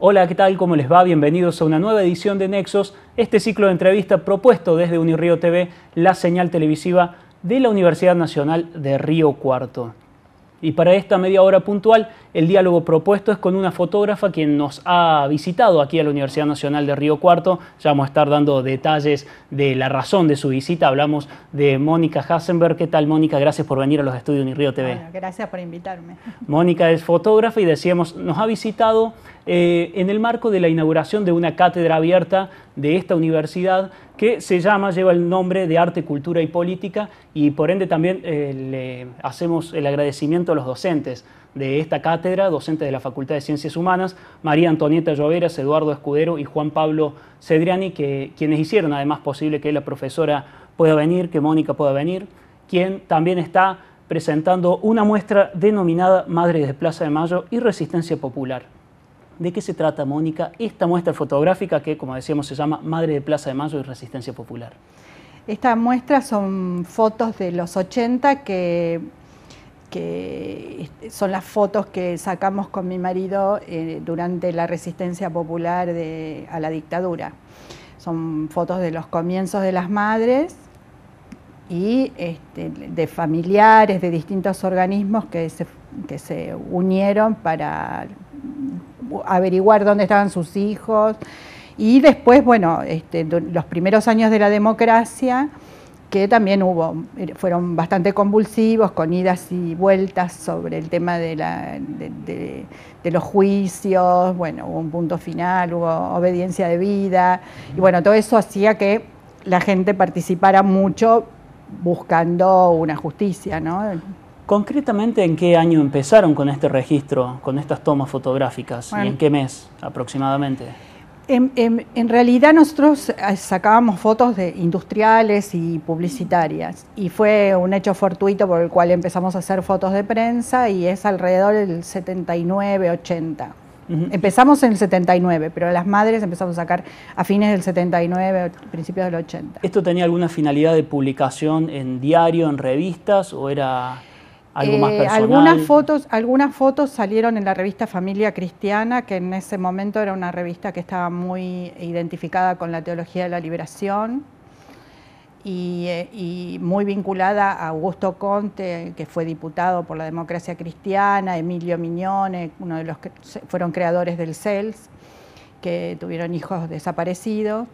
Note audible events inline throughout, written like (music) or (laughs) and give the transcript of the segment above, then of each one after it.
Hola, ¿qué tal? ¿Cómo les va? Bienvenidos a una nueva edición de Nexos, este ciclo de entrevista propuesto desde Unirío TV, la señal televisiva de la Universidad Nacional de Río Cuarto. Y para esta media hora puntual, el diálogo propuesto es con una fotógrafa quien nos ha visitado aquí a la Universidad Nacional de Río Cuarto. Ya vamos a estar dando detalles de la razón de su visita. Hablamos de Mónica Hasenberg. ¿Qué tal, Mónica? Gracias por venir a los estudios Unirío TV. gracias por invitarme. Mónica es fotógrafa y decíamos, nos ha visitado eh, en el marco de la inauguración de una cátedra abierta de esta universidad que se llama, lleva el nombre de Arte, Cultura y Política y por ende también eh, le hacemos el agradecimiento a los docentes de esta cátedra, docentes de la Facultad de Ciencias Humanas, María Antonieta Lloveras, Eduardo Escudero y Juan Pablo Cedriani, que, quienes hicieron además posible que la profesora pueda venir, que Mónica pueda venir, quien también está presentando una muestra denominada Madres de Plaza de Mayo y Resistencia Popular de qué se trata, Mónica, esta muestra fotográfica que, como decíamos, se llama Madre de Plaza de Mayo y Resistencia Popular. Esta muestra son fotos de los 80 que, son las fotos que sacamos con mi marido eh, durante la resistencia popular a la dictadura. Son fotos de los comienzos de las madres y este, de familiares de distintos organismos que que se unieron para averiguar dónde estaban sus hijos. Y después, bueno, este, los primeros años de la democracia, que también hubo, eh, fueron bastante convulsivos, con idas y vueltas sobre el tema de, de, los juicios, bueno, hubo un punto final, hubo obediencia de vida, y bueno, todo eso hacía que la gente participara mucho buscando una justicia, ¿no? Concretamente, ¿en qué año empezaron con este registro, con estas tomas fotográficas? ¿Y en qué mes aproximadamente? En, realidad nosotros eh, sacábamos fotos de industriales y publicitarias y fue un hecho fortuito por el cual empezamos a hacer fotos de prensa y es alrededor del 79, 80. Empezamos en el 79, pero las madres empezamos a sacar a fines del 79, principios del 80. ¿Esto tenía alguna finalidad de publicación en diario, en revistas o era...? Eh, algunas fotos, algunas fotos salieron en la revista Familia Cristiana, que en ese momento era una revista que estaba muy identificada con la teología de la liberación y, eh, muy vinculada a Augusto Conte, que fue diputado por la democracia cristiana, Emilio Miñone, uno de los que fueron creadores del CELS, que tuvieron hijos desaparecidos.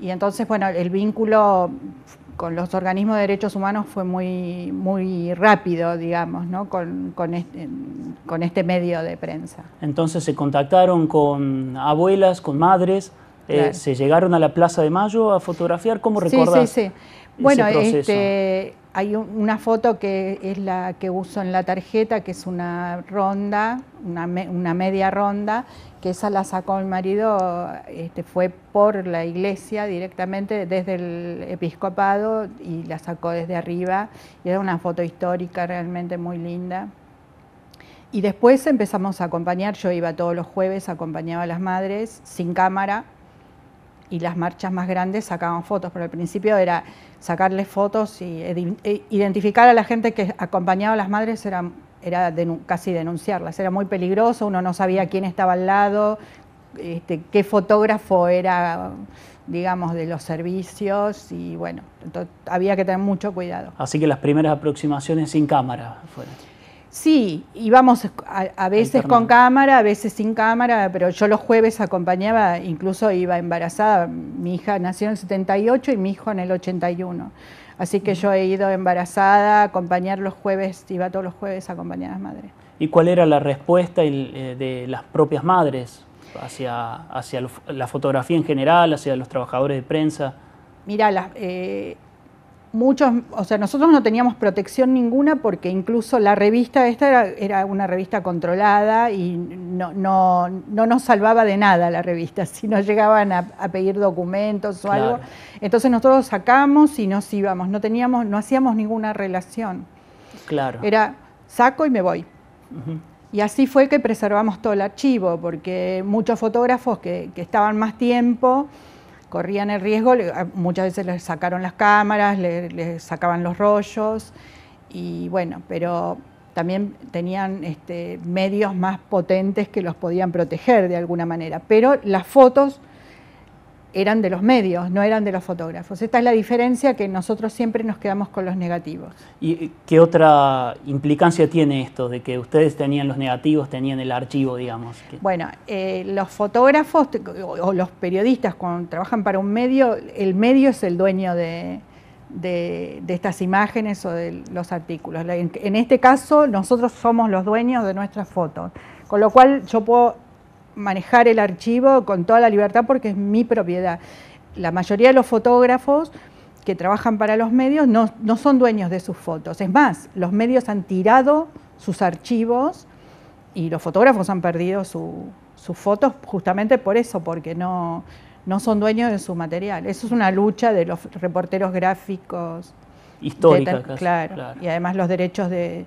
Y entonces, bueno, el vínculo con los organismos de derechos humanos fue muy, muy rápido, digamos, ¿no? con, con, este, con este medio de prensa. Entonces se contactaron con abuelas, con madres, eh, se llegaron a la Plaza de Mayo a fotografiar, ¿cómo recordás? Sí, sí, Bueno, este, hay una foto que es la que uso en la tarjeta, que es una ronda, una, media ronda, que esa la sacó el marido, este, fue por la iglesia directamente desde el episcopado y la sacó desde arriba. Y era una foto histórica realmente muy linda. Y después empezamos a acompañar, yo iba todos los jueves, acompañaba a las madres sin cámara, y las marchas más grandes sacaban fotos, pero al principio era sacarle fotos y e-, identificar a la gente que acompañaba a las madres era, era casi denunciarlas, era muy peligroso, uno no sabía quién estaba al lado, este, qué fotógrafo era, digamos, de los servicios y bueno, había que tener mucho cuidado. Así que las primeras aproximaciones sin cámara fueron. Sí, íbamos a, veces con cámara, a veces sin cámara, pero yo los jueves acompañaba, incluso iba embarazada. Mi hija nació en el 78 y mi hijo en el 81. Así que mm. yo he ido embarazada a acompañar los jueves, iba todos los jueves a acompañar a las madres. ¿Y cuál era la respuesta eh, de las propias madres hacia, hacia la fotografía en general, hacia los trabajadores de prensa? Mira, las... Eh, muchos, o sea, nosotros no teníamos protección ninguna porque incluso la revista esta era, una revista controlada y no, nos salvaba de nada la revista, (laughs) si nos llegaban a, pedir documentos o algo. Entonces nosotros sacamos y nos íbamos, no teníamos, no hacíamos ninguna relación. Claro. Era saco y me voy. Y así fue que preservamos todo el archivo, porque muchos fotógrafos que, que estaban más tiempo corrían el riesgo, ah, muchas veces les sacaron las cámaras, les, sacaban los rollos, y bueno, pero también tenían este, medios más potentes que los podían proteger de alguna manera. Pero las fotos eran de los medios, no eran de los fotógrafos. Esta es la diferencia que nosotros siempre nos quedamos con los negativos. ¿Y eh, qué otra implicancia tiene esto de que ustedes tenían los negativos, tenían el archivo, digamos? Bueno, eh, los fotógrafos o, los periodistas cuando trabajan para un medio, el medio es el dueño de, estas imágenes o de los artículos. En, en este caso, nosotros somos los dueños de nuestras fotos, con lo cual yo puedo manejar el archivo con toda la libertad porque es mi propiedad. La mayoría de los fotógrafos que trabajan para los medios no, son dueños de sus fotos. Es más, los medios han tirado sus archivos y los fotógrafos han perdido sus fotos justamente por eso, porque no, no son dueños de su material. Eso es una lucha de los reporteros gráficos histórica. claro. y además los derechos de,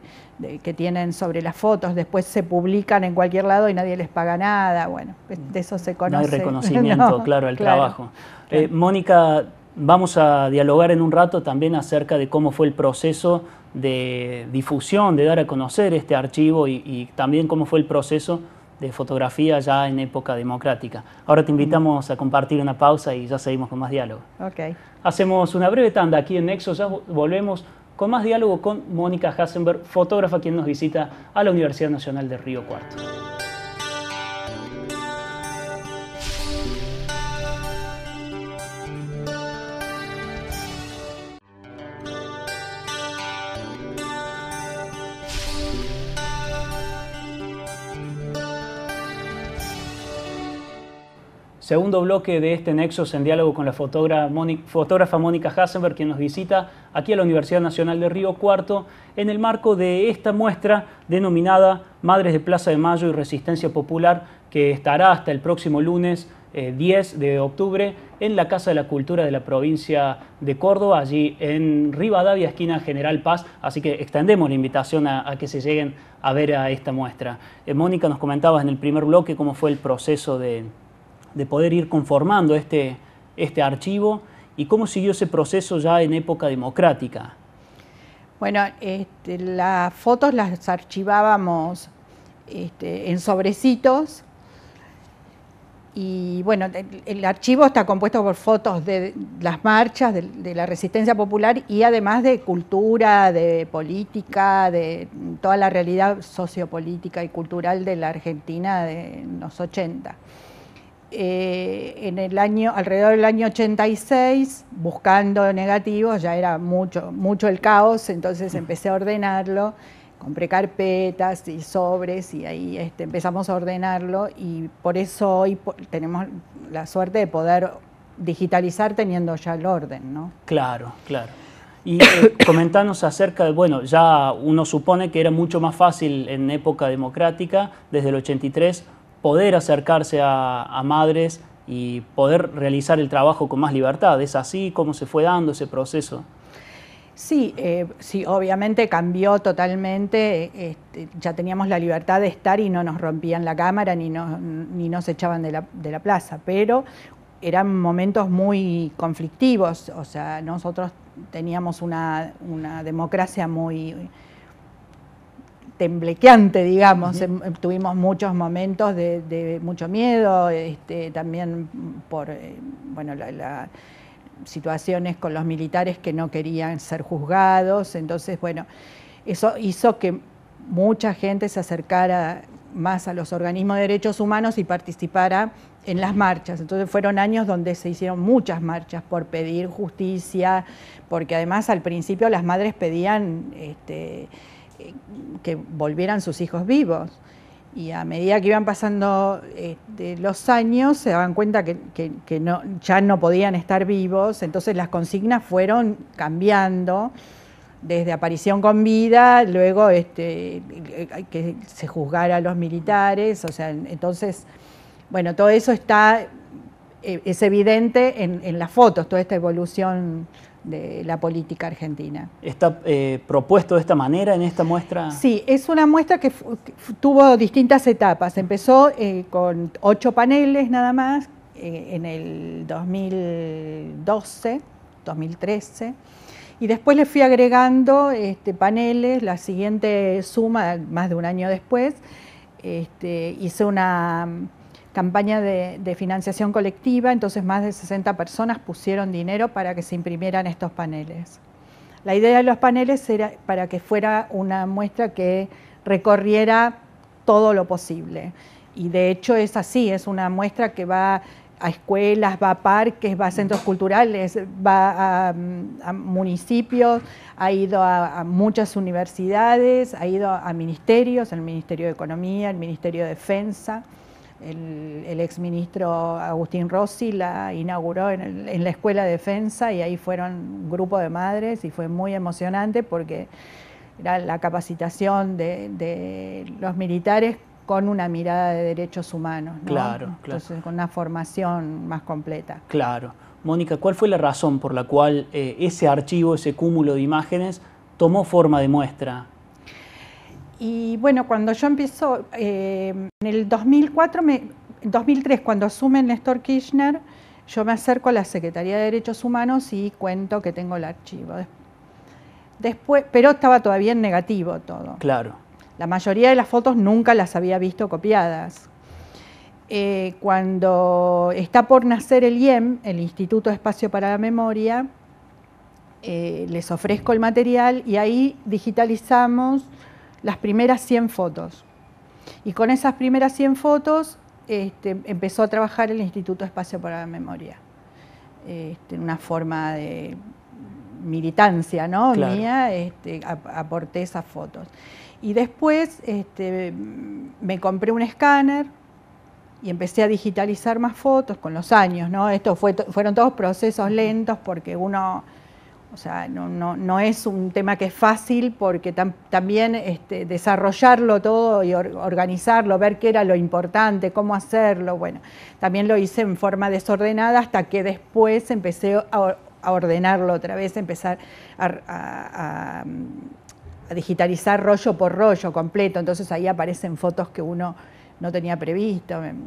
que tienen sobre las fotos, después se publican en cualquier lado y nadie les paga nada, bueno, de eso se conoce. No hay (laughs) reconocimiento, claro, al trabajo. Eh, Mónica, vamos a dialogar en un rato también acerca de cómo fue el proceso de difusión, de dar a conocer este archivo y también cómo fue el proceso de fotografía ya en época democrática. Ahora te mm. invitamos a compartir una pausa y ya seguimos con más diálogo. Okay. Hacemos una breve tanda aquí en Nexo, ya volvemos con más diálogo con Mónica Hasenberg, fotógrafa quien nos visita a la Universidad Nacional de Río Cuarto. segundo bloque de este Nexos en diálogo con la fotógrafa Mónica, Hasenberg, quien nos visita aquí a la Universidad Nacional de Río Cuarto, en el marco de esta muestra denominada Madres de Plaza de Mayo y Resistencia Popular, que estará hasta el próximo lunes 10 eh, de octubre en la Casa de la Cultura de la provincia de Córdoba, allí en Rivadavia, esquina General Paz. Así que extendemos la invitación a, que se lleguen a ver a esta muestra. Eh, Mónica, nos comentaba en el primer bloque cómo fue el proceso de, de poder ir conformando este, este, archivo y cómo siguió ese proceso ya en época democrática. Bueno, este, las fotos las archivábamos este, en sobrecitos y bueno, el, archivo está compuesto por fotos de las marchas, de, de, la resistencia popular y además de cultura, de política, de toda la realidad sociopolítica y cultural de la Argentina de los 80. Eh, en el año, alrededor del año 86, buscando negativos, ya era mucho, mucho el caos, entonces empecé a ordenarlo, compré carpetas y sobres y ahí este, empezamos a ordenarlo y por eso hoy tenemos la suerte de poder digitalizar teniendo ya el orden, ¿no? Claro, claro. Y eh, comentanos acerca de, bueno, ya uno supone que era mucho más fácil en época democrática, desde el 83 poder acercarse a, madres y poder realizar el trabajo con más libertad. ¿Es así como se fue dando ese proceso? Sí, eh, sí, obviamente cambió totalmente. Este, ya teníamos la libertad de estar y no nos rompían la cámara ni, ni nos echaban de la, plaza, pero eran momentos muy conflictivos. O sea, nosotros teníamos una democracia muy temblequeante, digamos. Em, tuvimos muchos momentos de, mucho miedo, este, también por eh, bueno, la, situaciones con los militares que no querían ser juzgados. Entonces, bueno, eso hizo que mucha gente se acercara más a los organismos de derechos humanos y participara en las marchas. Entonces fueron años donde se hicieron muchas marchas por pedir justicia, porque además al principio las madres pedían este, que volvieran sus hijos vivos. Y a medida que iban pasando este, los años, se daban cuenta que, no, ya no podían estar vivos, entonces las consignas fueron cambiando desde aparición con vida, luego este, que se juzgara a los militares, o sea, entonces, bueno, todo eso está, eh, es evidente en, en las fotos, toda esta evolución de la política argentina. ¿Está eh, propuesto de esta manera en esta muestra? Sí, es una muestra que, tuvo distintas etapas. Empezó eh, con ocho paneles nada más eh, en el 2012, 2013. Y después le fui agregando este, paneles, la siguiente suma, más de un año después, este, hice una campaña de, financiación colectiva, entonces más de 60 personas pusieron dinero para que se imprimieran estos paneles. La idea de los paneles era para que fuera una muestra que recorriera todo lo posible. Y de hecho es así, es una muestra que va a escuelas, va a parques, va a centros culturales, va a, municipios, ha ido a, muchas universidades, ha ido a ministerios, el Ministerio de Economía, el Ministerio de Defensa el, el exministro Agustín Rossi la inauguró en, la Escuela de Defensa y ahí fueron un grupo de madres y fue muy emocionante porque era la capacitación de, los militares con una mirada de derechos humanos. Claro, Entonces, con una formación más completa. Claro. Mónica, ¿cuál fue la razón por la cual eh, ese archivo, ese cúmulo de imágenes, tomó forma de muestra y bueno, cuando yo empiezo, eh, en el 2004, 2003, cuando asume Néstor Kirchner, yo me acerco a la Secretaría de Derechos Humanos y cuento que tengo el archivo. Después, pero estaba todavía en negativo todo. Claro. La mayoría de las fotos nunca las había visto copiadas. Eh, cuando está por nacer el IEM, el Instituto de Espacio para la Memoria, eh, les ofrezco el material y ahí digitalizamos las primeras 100 fotos. Y con esas primeras 100 fotos este, empezó a trabajar el Instituto Espacio para la Memoria, este, en una forma de militancia ¿no? mía, este, aporté esas fotos. Y después me compré un escáner y empecé a digitalizar más fotos con los años. ¿no? Esto fue, fueron todos procesos lentos porque uno o sea, no, no, no, es un tema que es fácil porque también este, desarrollarlo todo y organizarlo, ver qué era lo importante, cómo hacerlo, bueno, también lo hice en forma desordenada hasta que después empecé a, ordenarlo otra vez, empezar a, a digitalizar rollo por rollo completo. Entonces ahí aparecen fotos que uno no tenía previsto, em,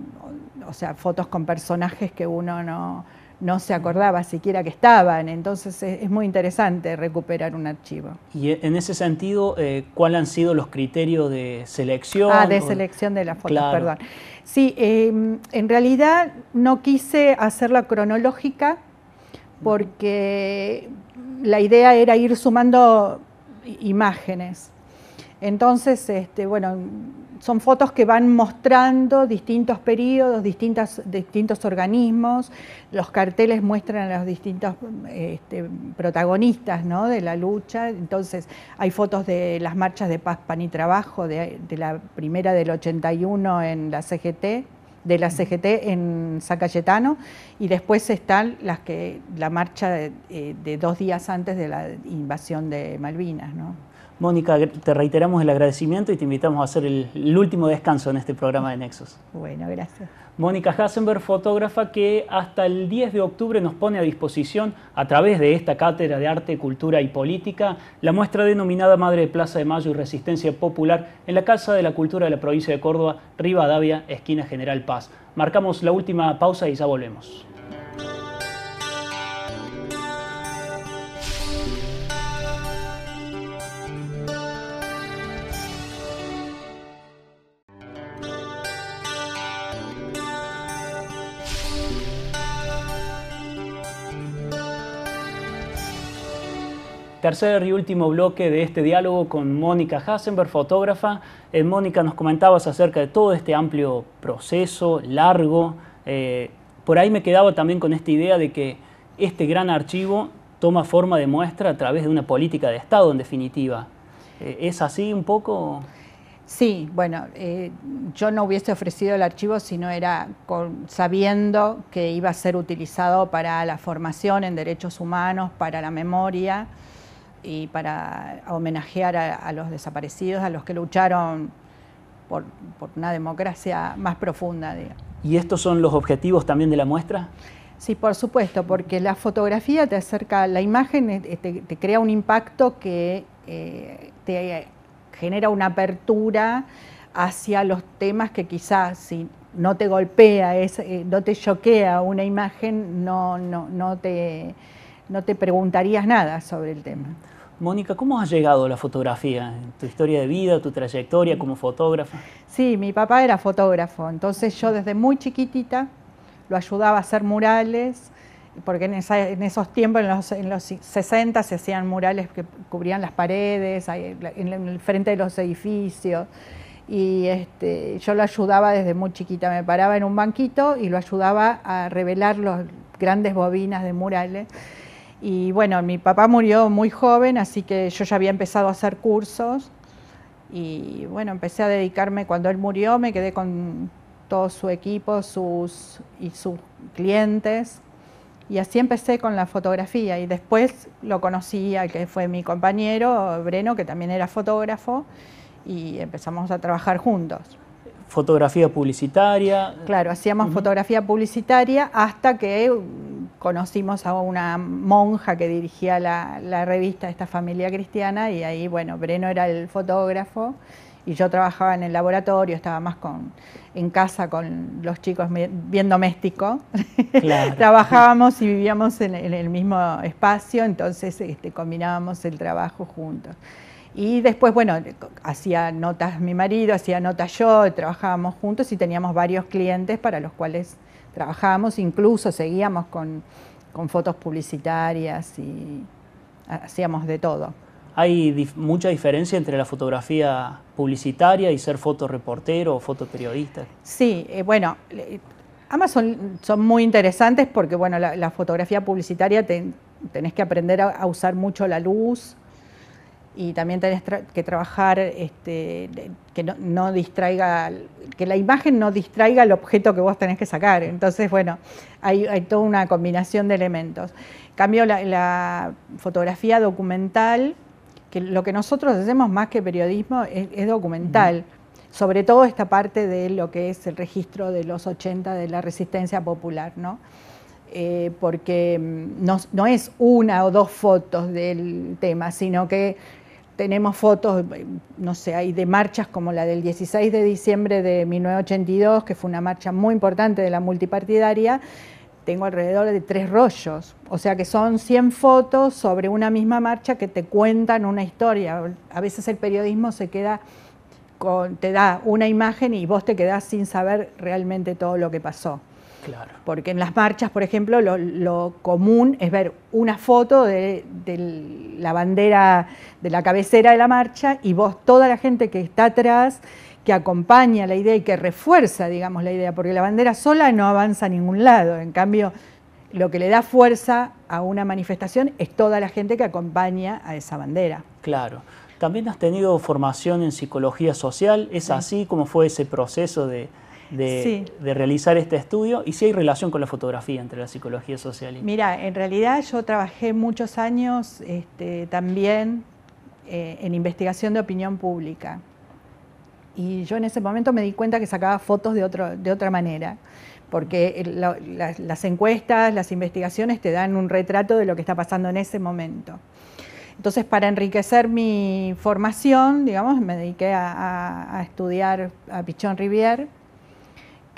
o sea, fotos con personajes que uno no no se acordaba siquiera que estaban. Entonces es, muy interesante recuperar un archivo. Y e, en ese sentido, eh, ¿cuáles han sido los criterios de selección? Ah, de selección de las fotos, perdón. Sí, em, en realidad no quise hacerla cronológica porque la idea era ir sumando imágenes. Entonces, este, bueno, son fotos que van mostrando distintos periodos, distintas, distintos organismos, los carteles muestran a los distintos este, protagonistas de la lucha, entonces hay fotos de las marchas de paz, pan y trabajo, de, la primera del 81 en la CGT, de la CGT en Zacayetano, y después están las que la marcha de, eh, de dos días antes de la invasión de Malvinas, ¿no? Mónica, te reiteramos el agradecimiento y te invitamos a hacer el, último descanso en este programa de Nexos. Bueno, gracias. Mónica Hassenberg, fotógrafa que hasta el 10 de octubre nos pone a disposición, a través de esta cátedra de arte, cultura y política, la muestra denominada Madre de Plaza de Mayo y Resistencia Popular en la Casa de la Cultura de la provincia de Córdoba, Rivadavia, esquina General Paz. Marcamos la última pausa y ya volvemos. Tercer y último bloque de este diálogo con Mónica Hasenberg, fotógrafa. Eh, Mónica, nos comentabas acerca de todo este amplio proceso, largo. Eh, por ahí me quedaba también con esta idea de que este gran archivo toma forma de muestra a través de una política de Estado, en definitiva. Eh, ¿Es así un poco? Sí, bueno, yo no hubiese ofrecido el archivo si no era sabiendo que iba a ser utilizado para la formación en derechos humanos, para la memoria y para homenajear a, los desaparecidos, a los que lucharon por, una democracia más profunda. ¿Y estos son los objetivos también de la muestra? Sí, por supuesto, porque la fotografía te acerca, la imagen eh, te, crea un impacto que eh, te genera una apertura hacia los temas que quizás si no te golpea, es, eh, no te choquea una imagen, no, no, no te no te preguntarías nada sobre el tema. Mónica, ¿cómo has llegado a la fotografía? ¿Tu historia de vida, tu trayectoria como fotógrafa? Sí, mi papá era fotógrafo, entonces yo desde muy chiquitita lo ayudaba a hacer murales, porque en, esos tiempos, en los, en 60, se hacían murales que cubrían las paredes, en el frente de los edificios. Y este, yo lo ayudaba desde muy chiquita, me paraba en un banquito y lo ayudaba a revelar las grandes bobinas de murales. Y bueno, mi papá murió muy joven, así que yo ya había empezado a hacer cursos. Y bueno, empecé a dedicarme, cuando él murió me quedé con todo su equipo sus, y sus clientes. Y así empecé con la fotografía y después lo conocí al que fue mi compañero, Breno, que también era fotógrafo, y empezamos a trabajar juntos. Fotografía publicitaria. Claro, hacíamos fotografía publicitaria hasta que conocimos a una monja que dirigía la, la revista Esta Familia Cristiana y ahí, bueno, Breno era el fotógrafo y yo trabajaba en el laboratorio, estaba más con, en casa con los chicos, bien doméstico. (laughs) Trabajábamos y vivíamos en, el mismo espacio, entonces este, combinábamos el trabajo juntos. Y después, bueno, hacía notas mi marido, hacía notas yo, trabajábamos juntos y teníamos varios clientes para los cuales Trabajábamos incluso, seguíamos con, fotos publicitarias y hacíamos de todo. ¿Hay mucha diferencia entre la fotografía publicitaria y ser fotoreportero o fotoperiodista? Sí, eh, bueno, ambas son, muy interesantes porque bueno, la, fotografía publicitaria tenés que aprender a usar mucho la luz, y también tenés que trabajar este, que no, distraiga, que la imagen no distraiga el objeto que vos tenés que sacar. Entonces, bueno, hay, toda una combinación de elementos. Cambio la, fotografía documental, que lo que nosotros hacemos más que periodismo es, documental. Sobre todo esta parte de lo que es el registro de los 80 de la resistencia popular, ¿no? Eh, porque mm, no es una o dos fotos del tema, sino que tenemos fotos, no sé, hay de marchas como la del 16 de diciembre de 1982, que fue una marcha muy importante de la multipartidaria, tengo alrededor de tres rollos, o sea que son 100 fotos sobre una misma marcha que te cuentan una historia. A veces el periodismo se queda te da una imagen y vos te quedás sin saber realmente todo lo que pasó. Claro. Porque en las marchas, por ejemplo, lo, común es ver una foto de, la bandera de la cabecera de la marcha y vos, toda la gente que está atrás, que acompaña la idea y que refuerza, digamos, la idea, porque la bandera sola no avanza a ningún lado. En cambio, lo que le da fuerza a una manifestación es toda la gente que acompaña a esa bandera. Claro. También has tenido formación en psicología social, ¿es así como fue ese proceso de de, realizar este estudio y si hay relación con la fotografía entre la psicología social y... Mira, en realidad yo trabajé muchos años este, también eh, en investigación de opinión pública. Y yo en ese momento me di cuenta que sacaba fotos de, otra manera, porque las encuestas, las investigaciones te dan un retrato de lo que está pasando en ese momento. Entonces, para enriquecer mi formación, digamos, me dediqué a, estudiar a Pichón Rivière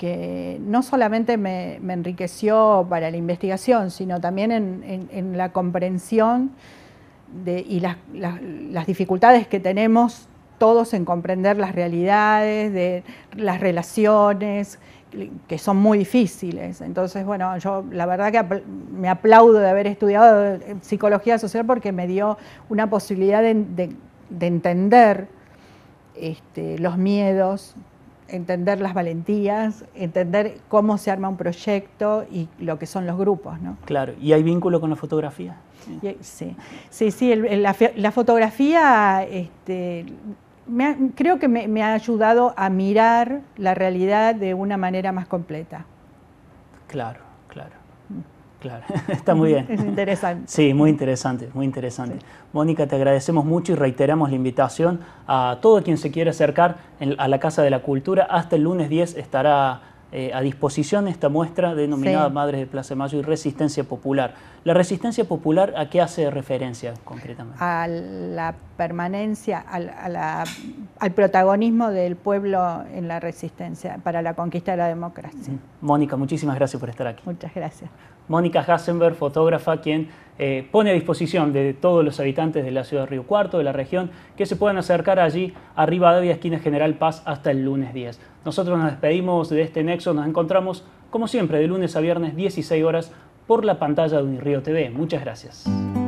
que no solamente me, enriqueció para la investigación, sino también en, la comprensión y las, dificultades que tenemos todos en comprender las realidades, de las relaciones, que son muy difíciles. Entonces, bueno, yo la verdad que me aplaudo de haber estudiado eh, psicología social porque me dio una posibilidad de, entender este, los miedos, entender las valentías, entender cómo se arma un proyecto y lo que son los grupos. ¿no? Claro, ¿y hay vínculo con la fotografía? Sí, sí, sí, la, fotografía este, creo que me, ha ayudado a mirar la realidad de una manera más completa. Claro. Claro, (laughs) está muy bien. Es interesante. Sí, muy interesante, muy interesante. Mónica, te agradecemos mucho y reiteramos la invitación a todo quien se quiera acercar a la Casa de la Cultura. Hasta el lunes 10 estará eh, a disposición esta muestra denominada Madres de Plaza de Mayo y Resistencia Popular. ¿La resistencia popular a qué hace referencia concretamente? A la permanencia, al, protagonismo del pueblo en la resistencia para la conquista de la democracia. Mónica, muchísimas gracias por estar aquí. Muchas gracias. Mónica Hasenberg, fotógrafa, quien eh, pone a disposición de todos los habitantes de la ciudad de Río Cuarto, de la región, que se puedan acercar allí arriba de la esquina General Paz, hasta el lunes 10. Nosotros nos despedimos de este nexo, nos encontramos, como siempre, de lunes a viernes, 16 horas, por la pantalla de Unirío TV. Muchas gracias.